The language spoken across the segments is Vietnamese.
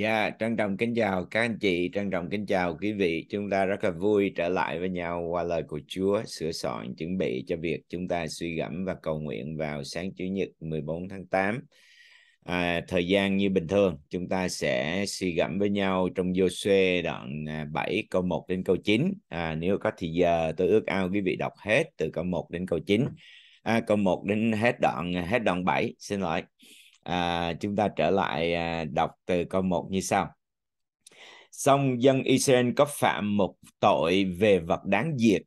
Dạ, yeah, trân trọng kính chào các anh chị, trân trọng kính chào quý vị. Chúng ta rất là vui trở lại với nhau qua lời của Chúa, sửa soạn, chuẩn bị cho việc chúng ta suy gẫm và cầu nguyện vào sáng Chủ nhật 14 tháng 8. À, thời gian như bình thường, chúng ta sẽ suy gẫm với nhau trong Giô-suê đoạn 7 à, câu 1 đến câu 9. À, nếu có thì giờ tôi ước ao quý vị đọc hết từ câu 1 đến câu 9. À, câu 1 đến hết đoạn à, hết đoạn 7, xin lỗi à, chúng ta trở lại à, đọc từ câu 1 như sau song dân Israel có phạm một tội về vật đáng diệt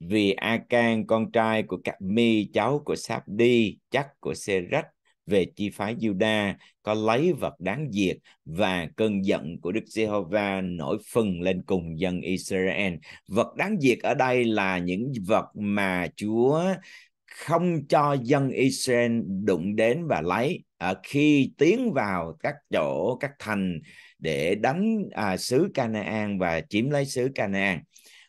vì a can con trai của cạc mi cháu của sáp đi chắc của sê rách về chi phái Juda có lấy vật đáng diệt và cơn giận của Đức Giê-hô-va nổi phừng lên cùng dân Israel. Vật đáng diệt ở đây là những vật mà Chúa không cho dân Israel đụng đến và lấy à, khi tiến vào các chỗ các thành để đánh à, xứ Canaan và chiếm lấy xứ Canaan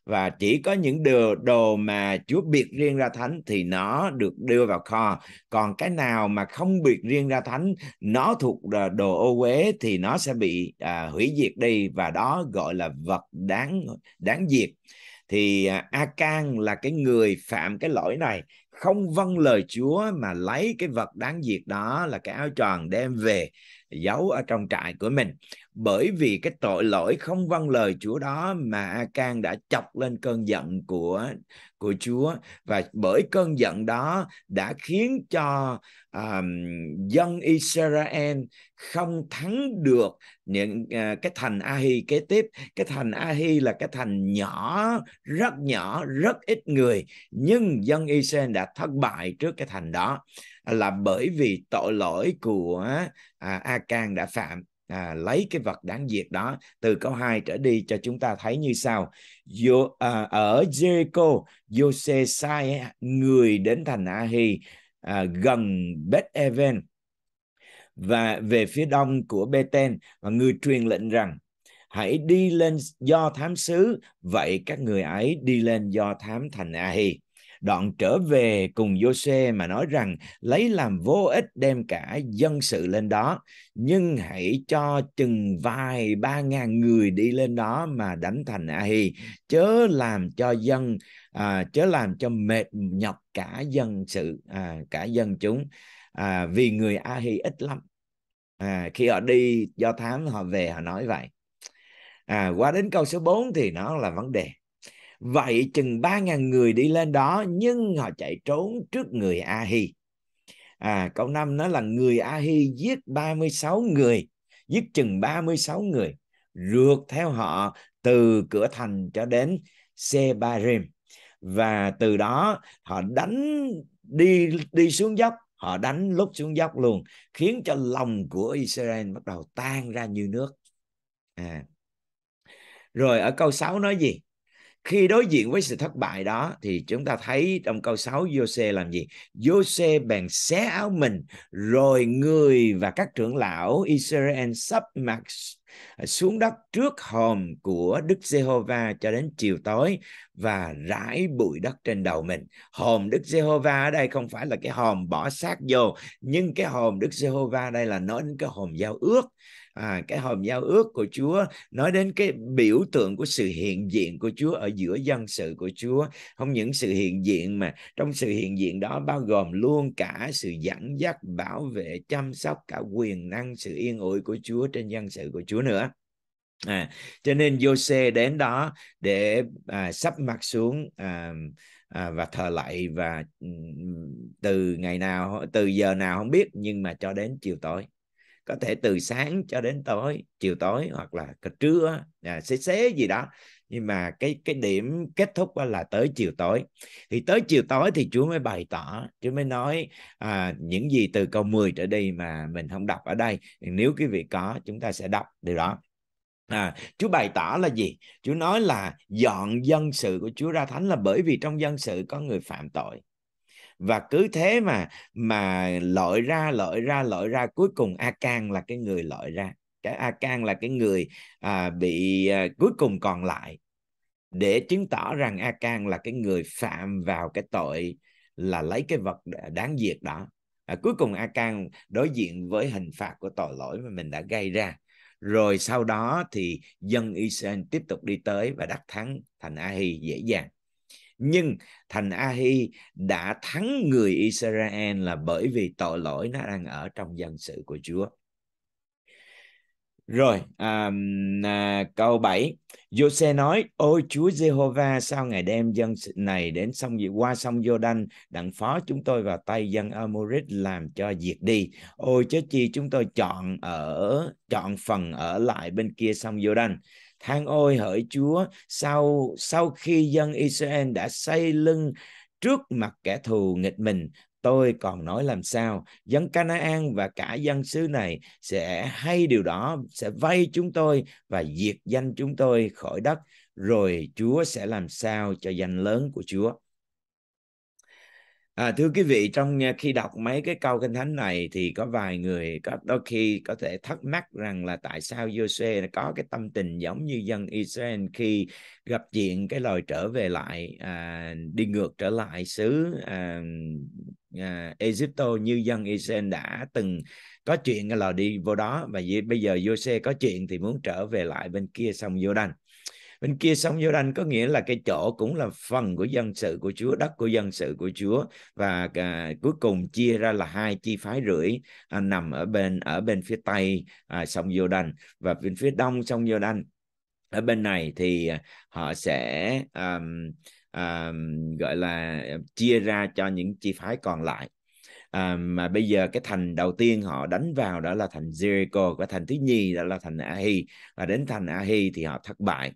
và chỉ có những đồ đồ mà Chúa biệt riêng ra thánh thì nó được đưa vào kho còn cái nào mà không biệt riêng ra thánh nó thuộc đồ ô uế thì nó sẽ bị à, hủy diệt đi và đó gọi là vật đáng đáng diệt thì à, A Can là cái người phạm cái lỗi này không vâng lời Chúa mà lấy cái vật đáng diệt đó là cái áo choàng đem về giấu ở trong trại của mình bởi vì cái tội lỗi không vâng lời Chúa đó mà A Can đã chọc lên cơn giận của của Chúa và bởi cơn giận đó đã khiến cho um, dân Israel không thắng được những uh, cái thành Ahi kế tiếp cái thành Ahi là cái thành nhỏ rất nhỏ rất ít người nhưng dân Israel đã thất bại trước cái thành đó là bởi vì tội lỗi của à, A Can đã phạm à, lấy cái vật đáng diệt đó từ câu 2 trở đi cho chúng ta thấy như sau Yo, à, ở Jericho Jose sai người đến thành Ahi à, gần Bet Even và về phía đông của Bethen và người truyền lệnh rằng hãy đi lên do thám sứ vậy các người ấy đi lên do thám thành Ahi đoạn trở về cùng Giô-xê mà nói rằng lấy làm vô ích đem cả dân sự lên đó nhưng hãy cho chừng vài ba ngàn người đi lên đó mà đánh thành Ahi chớ làm cho dân à, chớ làm cho mệt nhọc cả dân sự à, cả dân chúng à, vì người Ahi ít lắm à, khi họ đi do thám họ về họ nói vậy à, qua đến câu số 4 thì nó là vấn đề vậy chừng ba ngàn người đi lên đó nhưng họ chạy trốn trước người Ahi à câu năm nó là người Ahi giết 36 người giết chừng 36 người rượt theo họ từ cửa thành cho đến Sebarim và từ đó họ đánh đi đi xuống dốc họ đánh lúc xuống dốc luôn khiến cho lòng của Israel bắt đầu tan ra như nước à. rồi ở câu 6 nói gì khi đối diện với sự thất bại đó thì chúng ta thấy trong câu 6 Jose làm gì? Jose bèn xé áo mình rồi người và các trưởng lão Israel sắp mặt xuống đất trước hòm của Đức Giê-hô-va cho đến chiều tối và rải bụi đất trên đầu mình. Hòm Đức Giê-hô-va ở đây không phải là cái hòm bỏ xác vô, nhưng cái hòm Đức Giê-hô-va đây là nói đến cái hòm giao ước à, cái hòm giao ước của Chúa nói đến cái biểu tượng của sự hiện diện của Chúa ở giữa dân sự của Chúa không những sự hiện diện mà trong sự hiện diện đó bao gồm luôn cả sự dẫn dắt bảo vệ chăm sóc cả quyền năng sự yên ủi của Chúa trên dân sự của Chúa nữa à, cho nên Jose đến đó để à, sắp mặt xuống à, à, và thờ lạy và ừ, từ ngày nào từ giờ nào không biết nhưng mà cho đến chiều tối có thể từ sáng cho đến tối chiều tối hoặc là trưa à, xế xế gì đó nhưng mà cái cái điểm kết thúc là tới chiều tối thì tới chiều tối thì Chúa mới bày tỏ Chúa mới nói à, những gì từ câu 10 trở đi mà mình không đọc ở đây nếu quý vị có chúng ta sẽ đọc điều đó À, Chúa bày tỏ là gì? Chúa nói là dọn dân sự của Chúa ra thánh là bởi vì trong dân sự có người phạm tội và cứ thế mà mà lội ra lội ra lội ra cuối cùng a can là cái người lội ra cái a can là cái người à, bị à, cuối cùng còn lại để chứng tỏ rằng a can là cái người phạm vào cái tội là lấy cái vật đáng diệt đó à, cuối cùng a can đối diện với hình phạt của tội lỗi mà mình đã gây ra rồi sau đó thì dân Israel tiếp tục đi tới và đắc thắng thành Ahi dễ dàng nhưng thành Ahi đã thắng người Israel là bởi vì tội lỗi nó đang ở trong dân sự của Chúa. Rồi, à, à, câu 7. Jose nói, ôi Chúa Giê-hô-va, sao ngài đem dân này đến sông qua sông Giô-đanh, đặng phó chúng tôi vào tay dân Amorit làm cho diệt đi. Ôi chớ chi chúng tôi chọn ở chọn phần ở lại bên kia sông Giô-đanh than ôi hỡi Chúa sau sau khi dân Israel đã xây lưng trước mặt kẻ thù nghịch mình tôi còn nói làm sao dân Canaan và cả dân xứ này sẽ hay điều đó sẽ vây chúng tôi và diệt danh chúng tôi khỏi đất rồi Chúa sẽ làm sao cho danh lớn của Chúa À, thưa quý vị, trong à, khi đọc mấy cái câu kinh thánh này thì có vài người có đôi khi có thể thắc mắc rằng là tại sao Jose có cái tâm tình giống như dân Israel khi gặp chuyện cái lời trở về lại à, đi ngược trở lại xứ à, à, Egypto như dân Israel đã từng có chuyện là đi vô đó và bây giờ Jose có chuyện thì muốn trở về lại bên kia sông Jordan bên kia sông giô đanh có nghĩa là cái chỗ cũng là phần của dân sự của chúa đất của dân sự của chúa và à, cuối cùng chia ra là hai chi phái rưỡi à, nằm ở bên ở bên phía tây à, sông giô đanh và bên phía đông sông giô đanh ở bên này thì à, họ sẽ um, um, gọi là chia ra cho những chi phái còn lại à, mà bây giờ cái thành đầu tiên họ đánh vào đó là thành Jericho và thành thứ nhì đó là thành Ahi và đến thành Ahi thì họ thất bại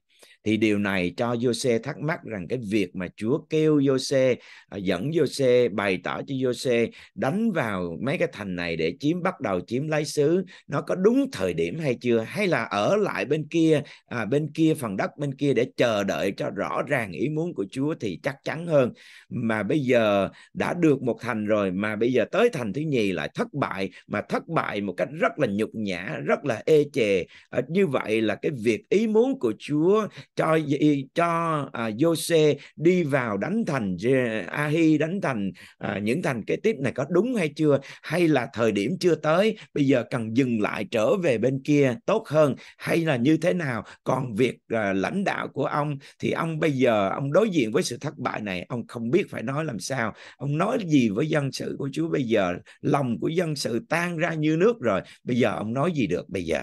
thì điều này cho Jose thắc mắc rằng cái việc mà Chúa kêu Jose à, dẫn Jose bày tỏ cho Jose đánh vào mấy cái thành này để chiếm bắt đầu chiếm lấy xứ nó có đúng thời điểm hay chưa hay là ở lại bên kia à, bên kia phần đất bên kia để chờ đợi cho rõ ràng ý muốn của Chúa thì chắc chắn hơn mà bây giờ đã được một thành rồi mà bây giờ tới thành thứ nhì lại thất bại mà thất bại một cách rất là nhục nhã rất là ê chề à, như vậy là cái việc ý muốn của Chúa cho cho à, Jose đi vào đánh thành Ahi đánh thành à, những thành kế tiếp này có đúng hay chưa hay là thời điểm chưa tới bây giờ cần dừng lại trở về bên kia tốt hơn hay là như thế nào còn việc à, lãnh đạo của ông thì ông bây giờ ông đối diện với sự thất bại này ông không biết phải nói làm sao ông nói gì với dân sự của Chúa bây giờ lòng của dân sự tan ra như nước rồi bây giờ ông nói gì được bây giờ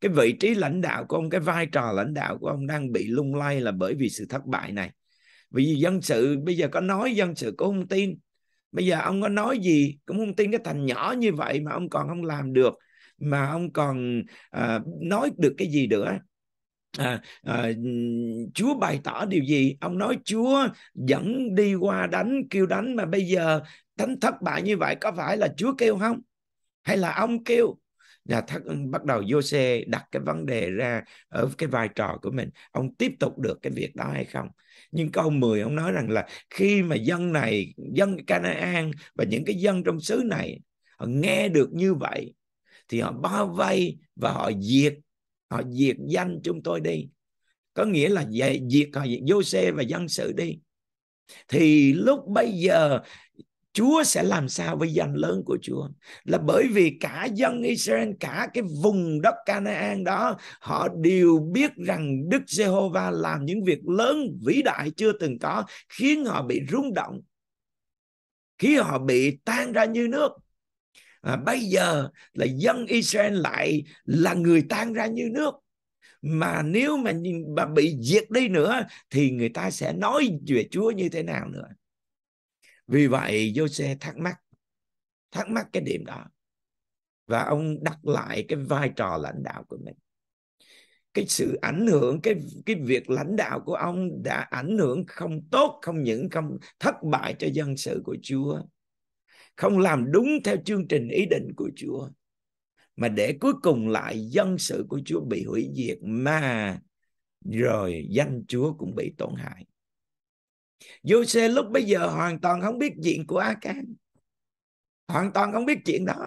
cái vị trí lãnh đạo của ông cái vai trò lãnh đạo của ông đang bị lung lay là bởi vì sự thất bại này vì dân sự bây giờ có nói dân sự cũng không tin bây giờ ông có nói gì cũng không tin cái thành nhỏ như vậy mà ông còn không làm được mà ông còn à, nói được cái gì nữa à, à, Chúa bày tỏ điều gì ông nói Chúa dẫn đi qua đánh kêu đánh mà bây giờ đánh thất bại như vậy có phải là Chúa kêu không hay là ông kêu là thắc ừ, bắt đầu Jose đặt cái vấn đề ra ở cái vai trò của mình ông tiếp tục được cái việc đó hay không nhưng câu 10 ông nói rằng là khi mà dân này dân Canaan và những cái dân trong xứ này họ nghe được như vậy thì họ bao vây và họ diệt họ diệt danh chúng tôi đi có nghĩa là về diệt họ diệt Jose và dân sự đi thì lúc bây giờ Chúa sẽ làm sao với danh lớn của Chúa là bởi vì cả dân Israel cả cái vùng đất Canaan đó họ đều biết rằng Đức Giê-hô-va làm những việc lớn vĩ đại chưa từng có khiến họ bị rung động khiến họ bị tan ra như nước à, bây giờ là dân Israel lại là người tan ra như nước mà nếu mà mà bị diệt đi nữa thì người ta sẽ nói về Chúa như thế nào nữa vì vậy Jose thắc mắc thắc mắc cái điểm đó và ông đặt lại cái vai trò lãnh đạo của mình cái sự ảnh hưởng cái cái việc lãnh đạo của ông đã ảnh hưởng không tốt không những không thất bại cho dân sự của Chúa không làm đúng theo chương trình ý định của Chúa mà để cuối cùng lại dân sự của Chúa bị hủy diệt mà rồi danh Chúa cũng bị tổn hại Giuse lúc bây giờ hoàn toàn không biết chuyện của A Can. Hoàn toàn không biết chuyện đó.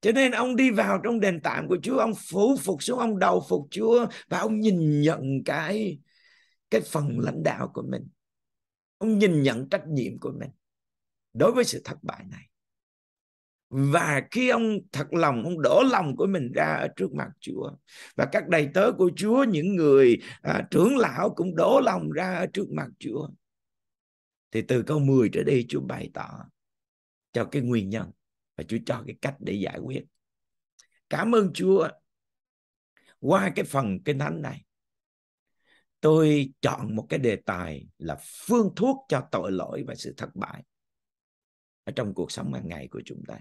Cho nên ông đi vào trong đền tạm của Chúa, ông phủ phục xuống, ông đầu phục Chúa và ông nhìn nhận cái cái phần lãnh đạo của mình. Ông nhìn nhận trách nhiệm của mình đối với sự thất bại này và khi ông thật lòng ông đổ lòng của mình ra ở trước mặt Chúa và các đầy tớ của Chúa những người à, trưởng lão cũng đổ lòng ra ở trước mặt Chúa thì từ câu 10 trở đi Chúa bày tỏ cho cái nguyên nhân và Chúa cho cái cách để giải quyết cảm ơn Chúa qua cái phần kinh thánh này tôi chọn một cái đề tài là phương thuốc cho tội lỗi và sự thất bại ở trong cuộc sống hàng ngày của chúng ta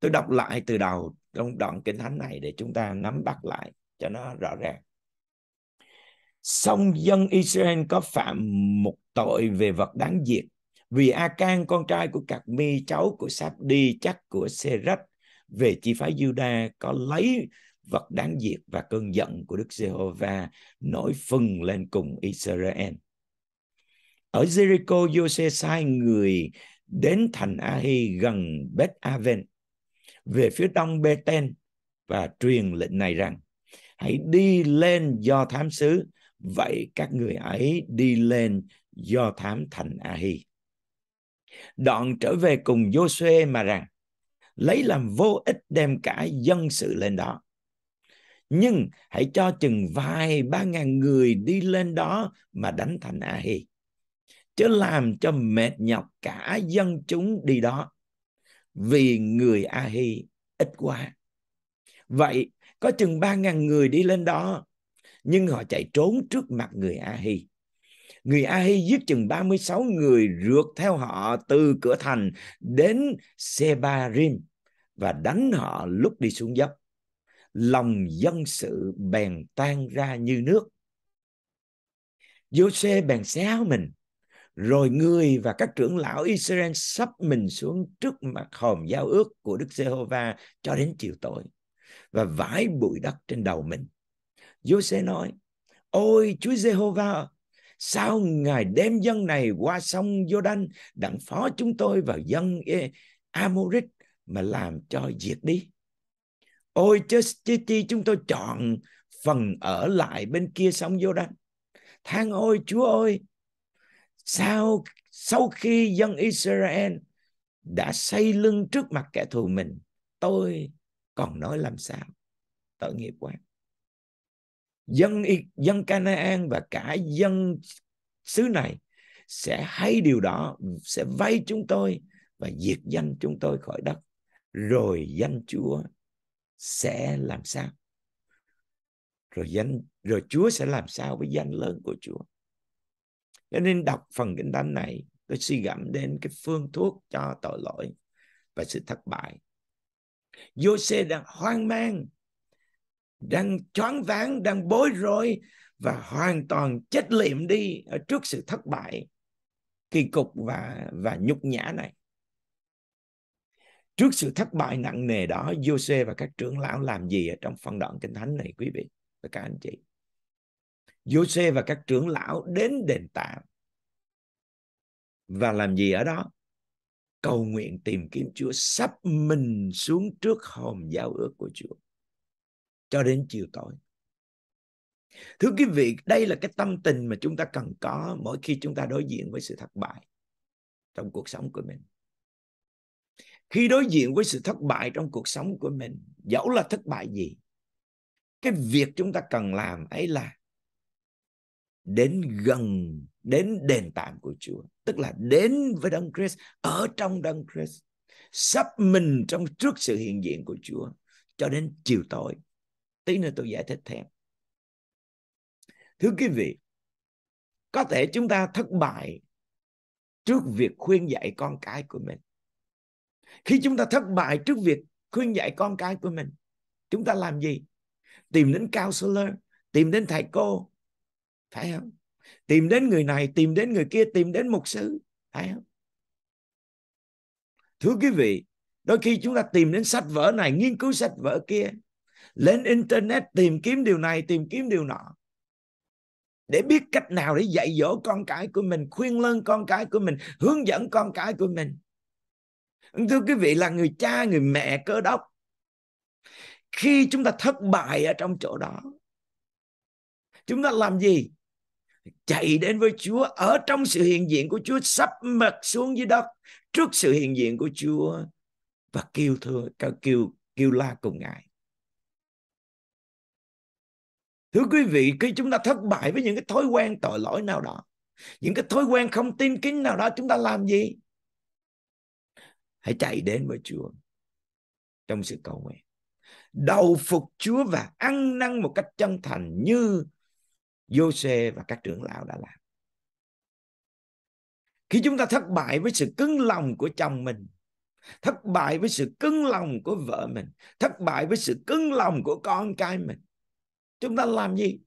tôi đọc lại từ đầu trong đoạn kinh thánh này để chúng ta nắm bắt lại cho nó rõ ràng song dân Israel có phạm một tội về vật đáng diệt vì a can con trai của cạc mi cháu của sáp đi chắc của sê rách về chi phái Juda có lấy vật đáng diệt và cơn giận của Đức Giê-hô-va nổi phừng lên cùng Israel. Ở Jericho, giô sai người đến thành Ahi gần Bet Aven về phía đông Beten và truyền lệnh này rằng hãy đi lên do thám sứ vậy các người ấy đi lên do thám thành Ahi đoạn trở về cùng Joshua mà rằng lấy làm vô ích đem cả dân sự lên đó nhưng hãy cho chừng vài ba ngàn người đi lên đó mà đánh thành Ahi chớ làm cho mệt nhọc cả dân chúng đi đó vì người Ahi ít quá. Vậy có chừng ba ngàn người đi lên đó nhưng họ chạy trốn trước mặt người Ahi. Người Ahi giết chừng 36 người rượt theo họ từ cửa thành đến Sebarim và đánh họ lúc đi xuống dốc. Lòng dân sự bèn tan ra như nước. Giô-xê bèn xéo mình rồi người và các trưởng lão Israel sắp mình xuống trước mặt hòm giao ước của Đức Giê-hô-va cho đến chiều tối và vãi bụi đất trên đầu mình. Giô-se nói, ôi Chúa Giê-hô-va, sao Ngài đem dân này qua sông Giô-đanh đặng phó chúng tôi vào dân Amorit mà làm cho diệt đi. Ôi chớ chi, chi chúng tôi chọn phần ở lại bên kia sông Giô-đanh. Thang ôi Chúa ơi, sau sau khi dân Israel đã xây lưng trước mặt kẻ thù mình tôi còn nói làm sao tội nghiệp quá dân dân Canaan và cả dân xứ này sẽ hay điều đó sẽ vay chúng tôi và diệt danh chúng tôi khỏi đất rồi danh Chúa sẽ làm sao rồi danh rồi Chúa sẽ làm sao với danh lớn của Chúa cho nên đọc phần kinh thánh này tôi suy gẫm đến cái phương thuốc cho tội lỗi và sự thất bại Jose đang hoang mang đang choáng váng đang bối rối và hoàn toàn chết liệm đi ở trước sự thất bại kỳ cục và và nhục nhã này trước sự thất bại nặng nề đó Jose và các trưởng lão làm gì ở trong phân đoạn kinh thánh này quý vị và các anh chị Giô-xê và các trưởng lão đến đền tạm và làm gì ở đó? Cầu nguyện tìm kiếm Chúa, sắp mình xuống trước hòm giao ước của Chúa cho đến chiều tối. Thưa quý vị, đây là cái tâm tình mà chúng ta cần có mỗi khi chúng ta đối diện với sự thất bại trong cuộc sống của mình. Khi đối diện với sự thất bại trong cuộc sống của mình, dẫu là thất bại gì, cái việc chúng ta cần làm ấy là đến gần đến đền tạm của Chúa tức là đến với Đấng Christ ở trong Đấng Christ sắp mình trong trước sự hiện diện của Chúa cho đến chiều tối tí nữa tôi giải thích thêm thưa quý vị có thể chúng ta thất bại trước việc khuyên dạy con cái của mình khi chúng ta thất bại trước việc khuyên dạy con cái của mình chúng ta làm gì tìm đến counselor tìm đến thầy cô phải không tìm đến người này tìm đến người kia tìm đến mục sư phải không thưa quý vị đôi khi chúng ta tìm đến sách vở này nghiên cứu sách vở kia lên internet tìm kiếm điều này tìm kiếm điều nọ để biết cách nào để dạy dỗ con cái của mình khuyên lân con cái của mình hướng dẫn con cái của mình thưa quý vị là người cha người mẹ cơ đốc khi chúng ta thất bại ở trong chỗ đó chúng ta làm gì chạy đến với Chúa ở trong sự hiện diện của Chúa sắp mặt xuống dưới đất trước sự hiện diện của Chúa và kêu thưa kêu kêu la cùng ngài thưa quý vị khi chúng ta thất bại với những cái thói quen tội lỗi nào đó những cái thói quen không tin kính nào đó chúng ta làm gì hãy chạy đến với Chúa trong sự cầu nguyện đầu phục Chúa và ăn năn một cách chân thành như Jose và các trưởng lão đã làm khi chúng ta thất bại với sự cứng lòng của chồng mình thất bại với sự cứng lòng của vợ mình thất bại với sự cứng lòng của con trai mình chúng ta làm gì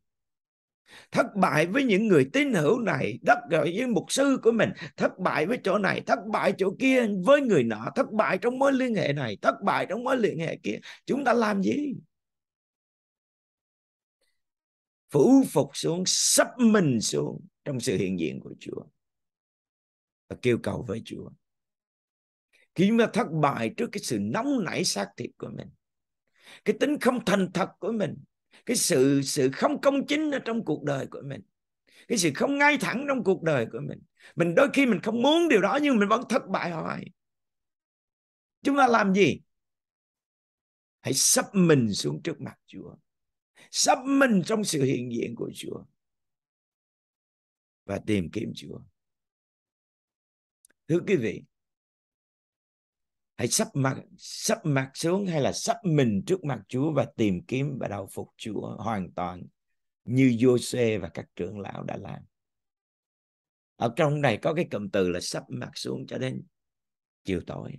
thất bại với những người tín hữu này đất rồi với mục sư của mình thất bại với chỗ này thất bại chỗ kia với người nọ thất bại trong mối liên hệ này thất bại trong mối liên hệ kia chúng ta làm gì phủ phục xuống sắp mình xuống trong sự hiện diện của Chúa và kêu cầu với Chúa khi chúng ta thất bại trước cái sự nóng nảy xác thịt của mình cái tính không thành thật của mình cái sự sự không công chính ở trong cuộc đời của mình cái sự không ngay thẳng trong cuộc đời của mình mình đôi khi mình không muốn điều đó nhưng mình vẫn thất bại hoài chúng ta làm gì hãy sắp mình xuống trước mặt chúa sắp mình trong sự hiện diện của Chúa và tìm kiếm Chúa. Thưa quý vị, hãy sắp mặt sắp mặt xuống hay là sắp mình trước mặt Chúa và tìm kiếm và đầu phục Chúa hoàn toàn như Jose và các trưởng lão đã làm. Ở trong này có cái cụm từ là sắp mặt xuống cho đến chiều tối.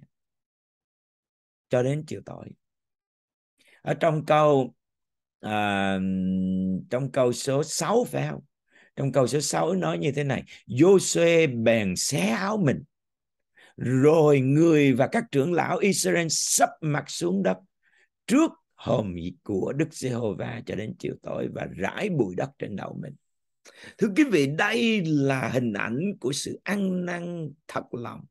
Cho đến chiều tối. Ở trong câu à, trong câu số 6 phải không trong câu số 6 nói như thế này Josue bèn xé áo mình rồi người và các trưởng lão Israel sắp mặt xuống đất trước hòm của Đức Giê-hô-va cho đến chiều tối và rải bụi đất trên đầu mình. Thưa quý vị, đây là hình ảnh của sự ăn năn thật lòng.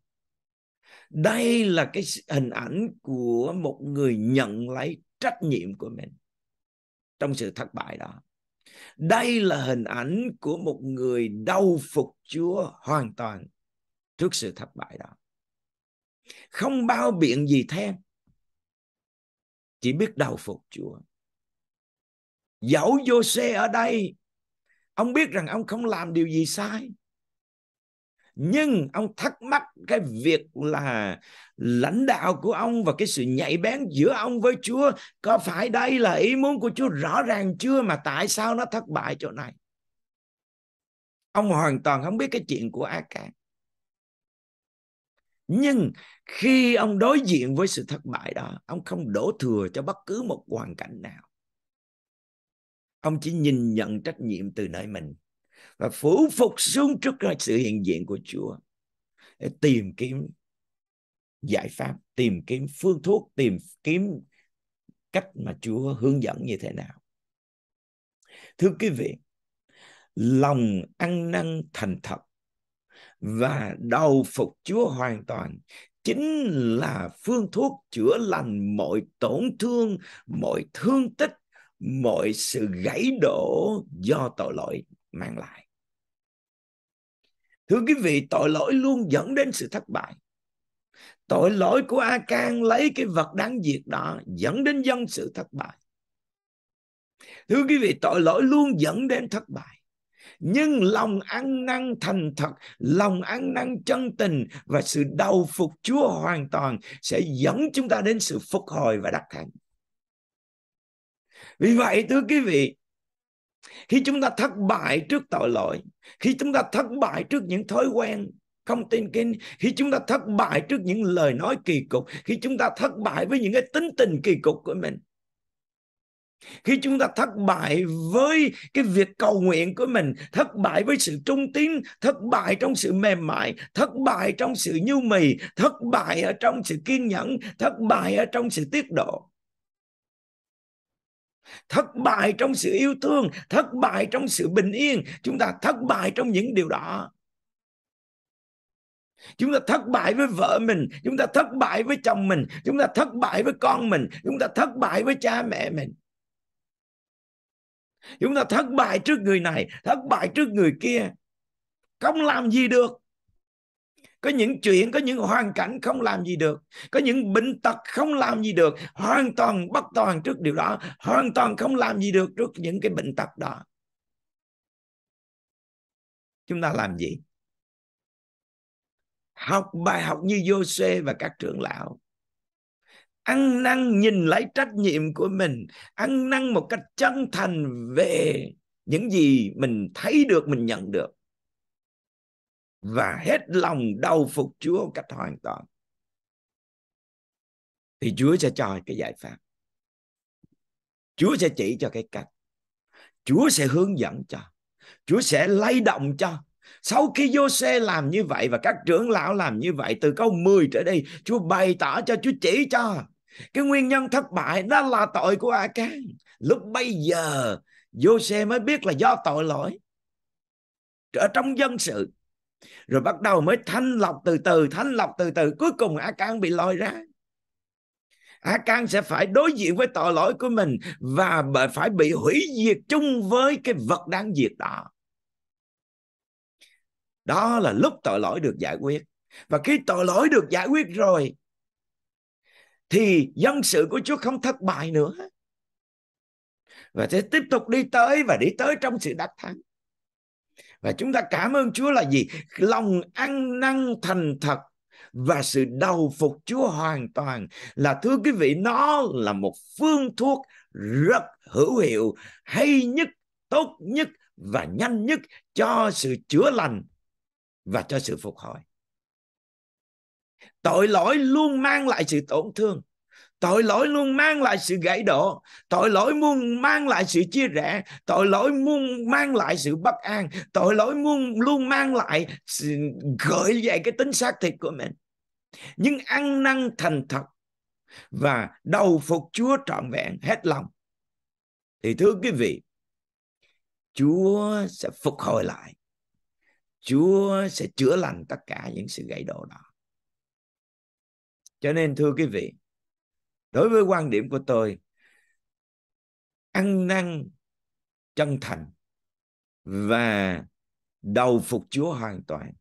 Đây là cái hình ảnh của một người nhận lấy trách nhiệm của mình trong sự thất bại đó đây là hình ảnh của một người đau phục chúa hoàn toàn trước sự thất bại đó không bao biện gì thêm chỉ biết đau phục chúa dẫu Jose ở đây ông biết rằng ông không làm điều gì sai nhưng ông thắc mắc cái việc là lãnh đạo của ông và cái sự nhạy bén giữa ông với Chúa có phải đây là ý muốn của Chúa rõ ràng chưa mà tại sao nó thất bại chỗ này ông hoàn toàn không biết cái chuyện của A Cạn nhưng khi ông đối diện với sự thất bại đó ông không đổ thừa cho bất cứ một hoàn cảnh nào ông chỉ nhìn nhận trách nhiệm từ nơi mình và phủ phục xuống trước sự hiện diện của Chúa để tìm kiếm giải pháp, tìm kiếm phương thuốc, tìm kiếm cách mà Chúa hướng dẫn như thế nào. Thưa quý vị, lòng ăn năn thành thật và đầu phục Chúa hoàn toàn chính là phương thuốc chữa lành mọi tổn thương, mọi thương tích, mọi sự gãy đổ do tội lỗi mang lại. Thưa quý vị, tội lỗi luôn dẫn đến sự thất bại. Tội lỗi của A Can lấy cái vật đáng diệt đó dẫn đến dân sự thất bại. Thưa quý vị, tội lỗi luôn dẫn đến thất bại. Nhưng lòng ăn năn thành thật, lòng ăn năn chân tình và sự đau phục Chúa hoàn toàn sẽ dẫn chúng ta đến sự phục hồi và đắc thắng. Vì vậy thưa quý vị, khi chúng ta thất bại trước tội lỗi khi chúng ta thất bại trước những thói quen không tin kinh khi chúng ta thất bại trước những lời nói kỳ cục khi chúng ta thất bại với những cái tính tình kỳ cục của mình khi chúng ta thất bại với cái việc cầu nguyện của mình thất bại với sự trung tín thất bại trong sự mềm mại thất bại trong sự nhu mì thất bại ở trong sự kiên nhẫn thất bại ở trong sự tiết độ thất bại trong sự yêu thương thất bại trong sự bình yên chúng ta thất bại trong những điều đó chúng ta thất bại với vợ mình chúng ta thất bại với chồng mình chúng ta thất bại với con mình chúng ta thất bại với cha mẹ mình chúng ta thất bại trước người này thất bại trước người kia không làm gì được có những chuyện có những hoàn cảnh không làm gì được có những bệnh tật không làm gì được hoàn toàn bất toàn trước điều đó hoàn toàn không làm gì được trước những cái bệnh tật đó chúng ta làm gì học bài học như Jose và các trưởng lão ăn năn nhìn lấy trách nhiệm của mình ăn năn một cách chân thành về những gì mình thấy được mình nhận được và hết lòng đau phục Chúa một cách hoàn toàn thì Chúa sẽ cho cái giải pháp Chúa sẽ chỉ cho cái cách Chúa sẽ hướng dẫn cho Chúa sẽ lay động cho sau khi Jose làm như vậy và các trưởng lão làm như vậy từ câu 10 trở đi, Chúa bày tỏ cho Chúa chỉ cho cái nguyên nhân thất bại đó là tội của A Can. Lúc bây giờ Jose mới biết là do tội lỗi. Ở trong dân sự rồi bắt đầu mới thanh lọc từ từ thanh lọc từ từ cuối cùng a can bị lôi ra a can sẽ phải đối diện với tội lỗi của mình và phải bị hủy diệt chung với cái vật đáng diệt đó đó là lúc tội lỗi được giải quyết và khi tội lỗi được giải quyết rồi thì dân sự của Chúa không thất bại nữa và sẽ tiếp tục đi tới và đi tới trong sự đắc thắng và chúng ta cảm ơn Chúa là gì lòng ăn năn thành thật và sự đầu phục Chúa hoàn toàn là thưa quý vị nó là một phương thuốc rất hữu hiệu hay nhất tốt nhất và nhanh nhất cho sự chữa lành và cho sự phục hồi tội lỗi luôn mang lại sự tổn thương tội lỗi luôn mang lại sự gãy đổ tội lỗi luôn mang lại sự chia rẽ tội lỗi luôn mang lại sự bất an tội lỗi luôn luôn mang lại sự gợi dậy cái tính xác thịt của mình nhưng ăn năn thành thật và đầu phục Chúa trọn vẹn hết lòng thì thưa quý vị Chúa sẽ phục hồi lại Chúa sẽ chữa lành tất cả những sự gãy đổ đó cho nên thưa quý vị đối với quan điểm của tôi ăn năn chân thành và đầu phục Chúa hoàn toàn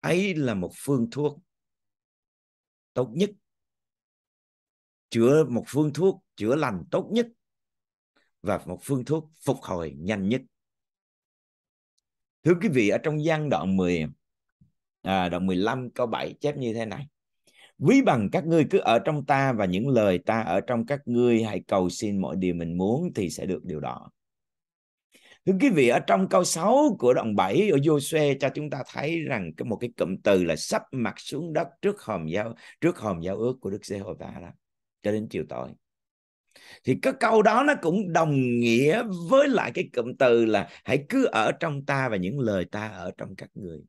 ấy là một phương thuốc tốt nhất chữa một phương thuốc chữa lành tốt nhất và một phương thuốc phục hồi nhanh nhất thưa quý vị ở trong gian đoạn 10 à, đoạn 15 câu 7 chép như thế này ví bằng các ngươi cứ ở trong ta và những lời ta ở trong các ngươi hãy cầu xin mọi điều mình muốn thì sẽ được điều đó thưa quý vị ở trong câu 6 của đoạn 7 ở Joshua cho chúng ta thấy rằng cái một cái cụm từ là sắp mặt xuống đất trước hòm giao trước hòm giao ước của Đức Giê-hô-va đó cho đến chiều tối thì cái câu đó nó cũng đồng nghĩa với lại cái cụm từ là hãy cứ ở trong ta và những lời ta ở trong các người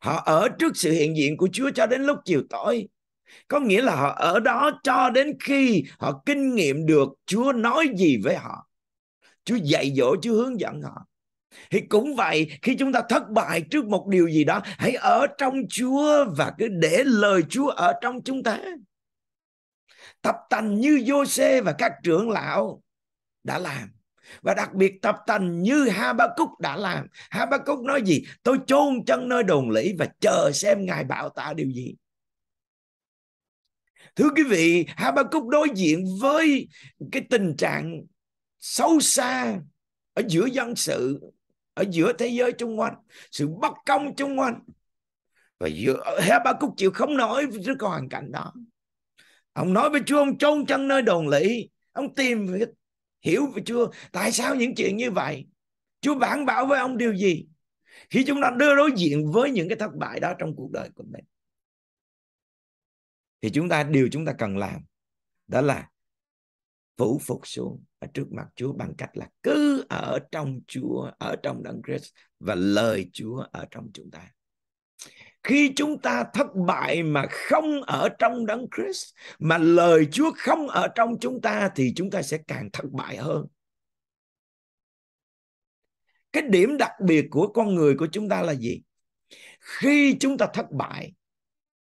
Họ ở trước sự hiện diện của Chúa cho đến lúc chiều tối. Có nghĩa là họ ở đó cho đến khi họ kinh nghiệm được Chúa nói gì với họ. Chúa dạy dỗ, Chúa hướng dẫn họ. Thì cũng vậy, khi chúng ta thất bại trước một điều gì đó, hãy ở trong Chúa và cứ để lời Chúa ở trong chúng ta. Tập tành như Jose và các trưởng lão đã làm và đặc biệt tập tành như Habakkuk đã làm Habakkuk nói gì tôi chôn chân nơi đồn lũy và chờ xem ngài bảo ta điều gì thưa quý vị Habakkuk đối diện với cái tình trạng xấu xa ở giữa dân sự ở giữa thế giới chung quanh sự bất công chung quanh và giữa Habakkuk chịu không nổi trước hoàn cảnh đó ông nói với Chúa ông chôn chân nơi đồn lũy ông tìm hiểu chưa tại sao những chuyện như vậy chúa bản bảo với ông điều gì khi chúng ta đưa đối diện với những cái thất bại đó trong cuộc đời của mình thì chúng ta điều chúng ta cần làm đó là phủ phục xuống ở trước mặt Chúa bằng cách là cứ ở trong Chúa, ở trong Đấng Christ và lời Chúa ở trong chúng ta khi chúng ta thất bại mà không ở trong đấng Christ mà lời Chúa không ở trong chúng ta thì chúng ta sẽ càng thất bại hơn. Cái điểm đặc biệt của con người của chúng ta là gì? Khi chúng ta thất bại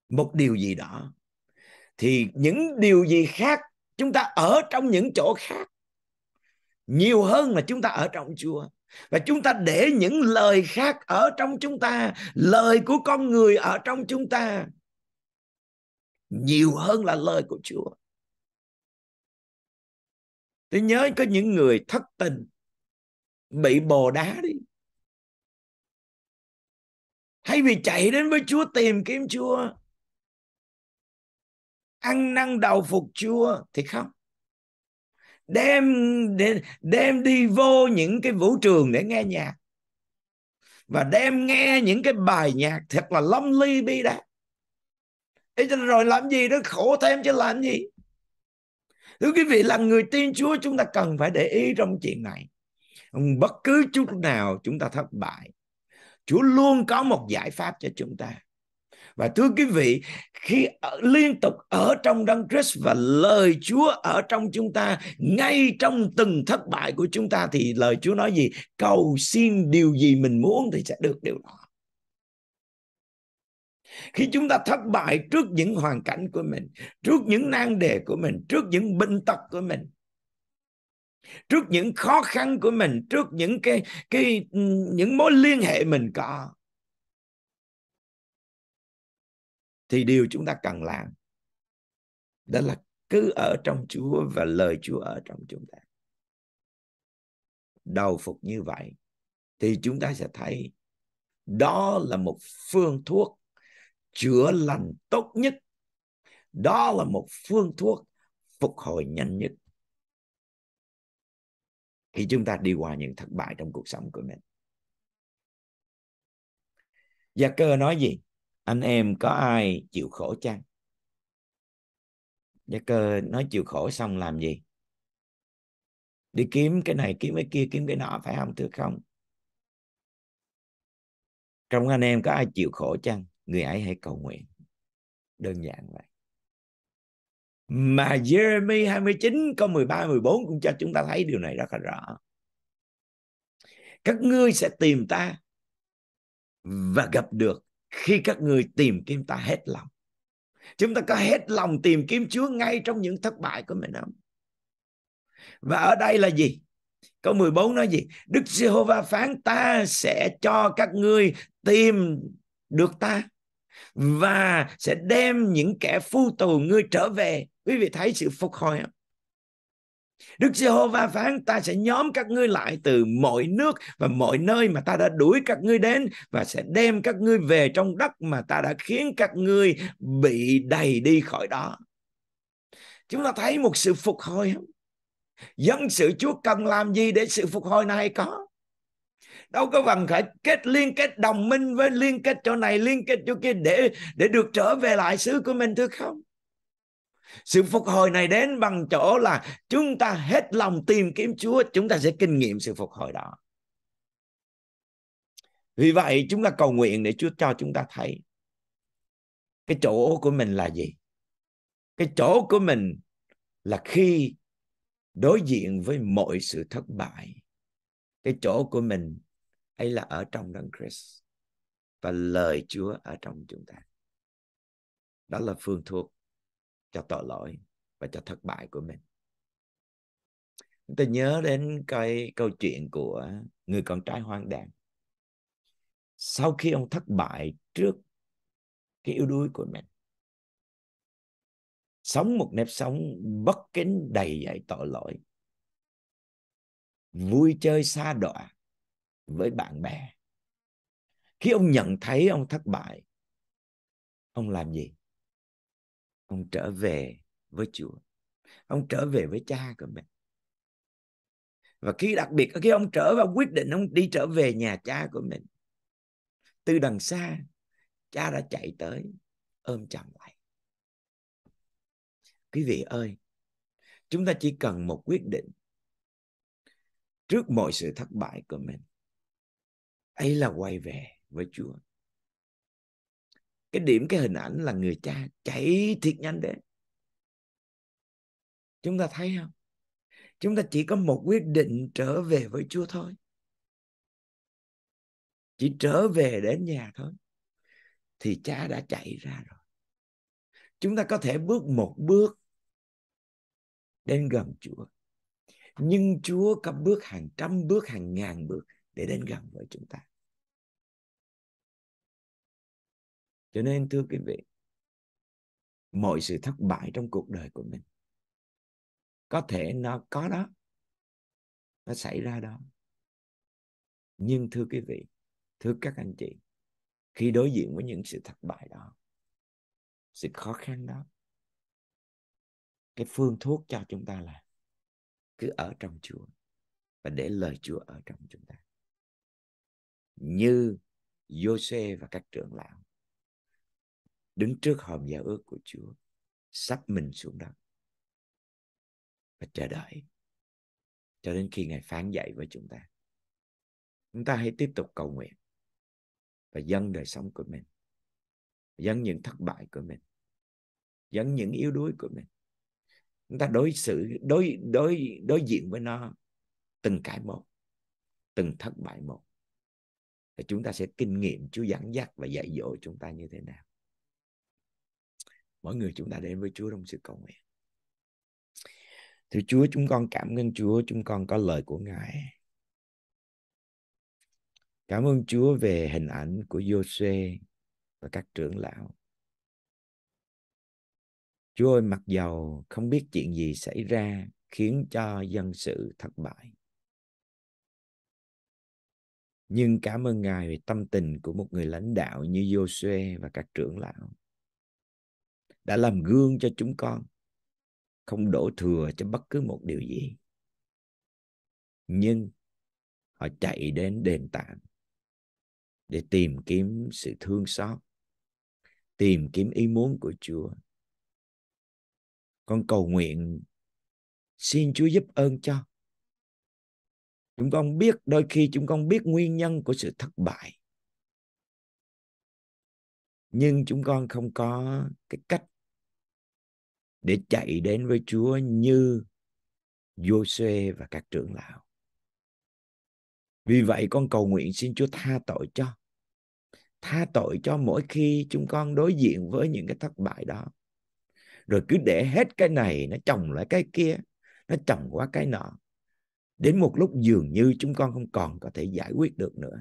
một điều gì đó thì những điều gì khác chúng ta ở trong những chỗ khác nhiều hơn là chúng ta ở trong Chúa và chúng ta để những lời khác ở trong chúng ta lời của con người ở trong chúng ta nhiều hơn là lời của chúa tôi nhớ có những người thất tình bị bồ đá đi hay vì chạy đến với chúa tìm kiếm chúa ăn năn đầu phục chúa thì không đem đem, đem đi vô những cái vũ trường để nghe nhạc và đem nghe những cái bài nhạc thật là lâm ly bi đát Ý cho rồi làm gì đó khổ thêm chứ làm gì Thưa quý vị là người tin Chúa chúng ta cần phải để ý trong chuyện này Bất cứ chút nào chúng ta thất bại Chúa luôn có một giải pháp cho chúng ta và thưa quý vị khi ở, liên tục ở trong đấng Christ và lời Chúa ở trong chúng ta ngay trong từng thất bại của chúng ta thì lời Chúa nói gì cầu xin điều gì mình muốn thì sẽ được điều đó khi chúng ta thất bại trước những hoàn cảnh của mình trước những nan đề của mình trước những bệnh tật của mình trước những khó khăn của mình trước những cái cái ừ, những mối liên hệ mình có thì điều chúng ta cần làm đó là cứ ở trong Chúa và lời Chúa ở trong chúng ta. Đầu phục như vậy thì chúng ta sẽ thấy đó là một phương thuốc chữa lành tốt nhất. Đó là một phương thuốc phục hồi nhanh nhất. Khi chúng ta đi qua những thất bại trong cuộc sống của mình. và cơ nói gì? anh em có ai chịu khổ chăng gia cơ nói chịu khổ xong làm gì đi kiếm cái này kiếm cái kia kiếm cái nọ phải không thưa không trong anh em có ai chịu khổ chăng người ấy hãy cầu nguyện đơn giản vậy mà Jeremy 29 câu 13 14 cũng cho chúng ta thấy điều này rất là rõ các ngươi sẽ tìm ta và gặp được khi các người tìm kiếm ta hết lòng chúng ta có hết lòng tìm kiếm Chúa ngay trong những thất bại của mình không và ở đây là gì câu 14 nói gì Đức Giê-hô-va phán ta sẽ cho các ngươi tìm được ta và sẽ đem những kẻ phu tù ngươi trở về quý vị thấy sự phục hồi không Đức Giê-hô-va phán ta sẽ nhóm các ngươi lại từ mọi nước và mọi nơi mà ta đã đuổi các ngươi đến và sẽ đem các ngươi về trong đất mà ta đã khiến các ngươi bị đầy đi khỏi đó. Chúng ta thấy một sự phục hồi không? Dân sự Chúa cần làm gì để sự phục hồi này có? Đâu có cần phải kết liên kết đồng minh với liên kết chỗ này, liên kết chỗ kia để để được trở về lại xứ của mình thưa không? sự phục hồi này đến bằng chỗ là chúng ta hết lòng tìm kiếm Chúa, chúng ta sẽ kinh nghiệm sự phục hồi đó. Vì vậy chúng ta cầu nguyện để Chúa cho chúng ta thấy cái chỗ của mình là gì? Cái chỗ của mình là khi đối diện với mọi sự thất bại. Cái chỗ của mình ấy là ở trong Đấng Christ và lời Chúa ở trong chúng ta. Đó là phương thuốc cho tội lỗi và cho thất bại của mình chúng ta nhớ đến cái câu chuyện của người con trai hoang đàn sau khi ông thất bại trước cái yếu đuối của mình sống một nếp sống bất kính đầy dạy tội lỗi vui chơi xa đọa với bạn bè khi ông nhận thấy ông thất bại ông làm gì ông trở về với Chúa ông trở về với cha của mình và khi đặc biệt khi ông trở và quyết định ông đi trở về nhà cha của mình từ đằng xa cha đã chạy tới ôm chầm lại quý vị ơi chúng ta chỉ cần một quyết định trước mọi sự thất bại của mình ấy là quay về với chúa cái điểm cái hình ảnh là người cha chạy thiệt nhanh đến chúng ta thấy không chúng ta chỉ có một quyết định trở về với chúa thôi chỉ trở về đến nhà thôi thì cha đã chạy ra rồi chúng ta có thể bước một bước đến gần chúa nhưng chúa có bước hàng trăm bước hàng ngàn bước để đến gần với chúng ta cho nên thưa quý vị mọi sự thất bại trong cuộc đời của mình có thể nó có đó nó xảy ra đó nhưng thưa quý vị thưa các anh chị khi đối diện với những sự thất bại đó sự khó khăn đó cái phương thuốc cho chúng ta là cứ ở trong chúa và để lời chúa ở trong chúng ta như Jose và các trưởng lão đứng trước hòm giao ước của Chúa, sắp mình xuống đất và chờ đợi cho đến khi Ngài phán dạy với chúng ta. Chúng ta hãy tiếp tục cầu nguyện và dâng đời sống của mình, dâng những thất bại của mình, dâng những yếu đuối của mình. Chúng ta đối xử đối đối đối diện với nó từng cái một, từng thất bại một. Và chúng ta sẽ kinh nghiệm Chúa dẫn dắt và dạy dỗ chúng ta như thế nào mỗi người chúng ta đến với Chúa trong sự cầu nguyện Thưa Chúa chúng con cảm ơn Chúa chúng con có lời của Ngài cảm ơn Chúa về hình ảnh của Giô-xê và các trưởng lão Chúa ơi mặc dầu không biết chuyện gì xảy ra khiến cho dân sự thất bại nhưng cảm ơn Ngài về tâm tình của một người lãnh đạo như giô Joshua và các trưởng lão đã làm gương cho chúng con không đổ thừa cho bất cứ một điều gì nhưng họ chạy đến đền tạm để tìm kiếm sự thương xót tìm kiếm ý muốn của chúa con cầu nguyện xin chúa giúp ơn cho chúng con biết đôi khi chúng con biết nguyên nhân của sự thất bại nhưng chúng con không có cái cách để chạy đến với Chúa như Joshua và các trưởng lão. Vì vậy con cầu nguyện xin Chúa tha tội cho. Tha tội cho mỗi khi chúng con đối diện với những cái thất bại đó. Rồi cứ để hết cái này nó chồng lại cái kia, nó chồng quá cái nọ. Đến một lúc dường như chúng con không còn có thể giải quyết được nữa.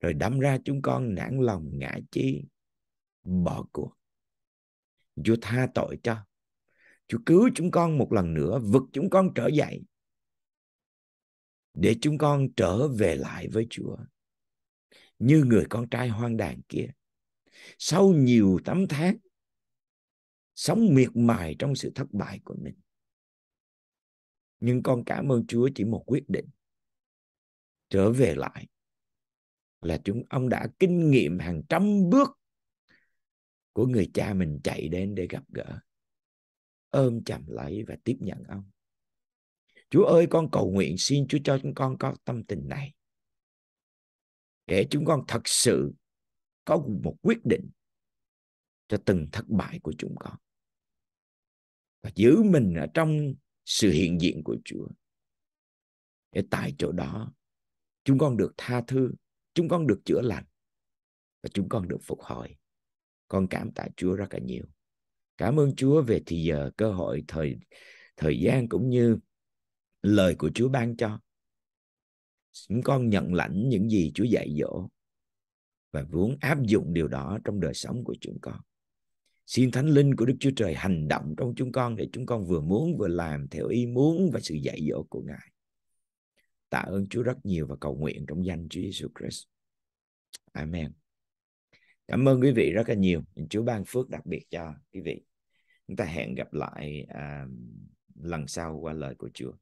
Rồi đâm ra chúng con nản lòng ngã chi, bỏ cuộc. Chúa tha tội cho. Chúa cứu chúng con một lần nữa, vực chúng con trở dậy. Để chúng con trở về lại với Chúa. Như người con trai hoang đàn kia. Sau nhiều tấm tháng, sống miệt mài trong sự thất bại của mình. Nhưng con cảm ơn Chúa chỉ một quyết định. Trở về lại là chúng ông đã kinh nghiệm hàng trăm bước của người cha mình chạy đến để gặp gỡ ôm chầm lấy và tiếp nhận ông Chúa ơi con cầu nguyện xin Chúa cho chúng con có tâm tình này để chúng con thật sự có một quyết định cho từng thất bại của chúng con và giữ mình ở trong sự hiện diện của Chúa để tại chỗ đó chúng con được tha thứ chúng con được chữa lành và chúng con được phục hồi con cảm tạ Chúa rất là nhiều cảm ơn Chúa về thì giờ cơ hội thời thời gian cũng như lời của Chúa ban cho chúng con nhận lãnh những gì Chúa dạy dỗ và muốn áp dụng điều đó trong đời sống của chúng con xin thánh linh của Đức Chúa Trời hành động trong chúng con để chúng con vừa muốn vừa làm theo ý muốn và sự dạy dỗ của Ngài tạ ơn Chúa rất nhiều và cầu nguyện trong danh Chúa Jesus Christ Amen cảm ơn quý vị rất là nhiều chúa ban phước đặc biệt cho quý vị chúng ta hẹn gặp lại à, lần sau qua lời của chúa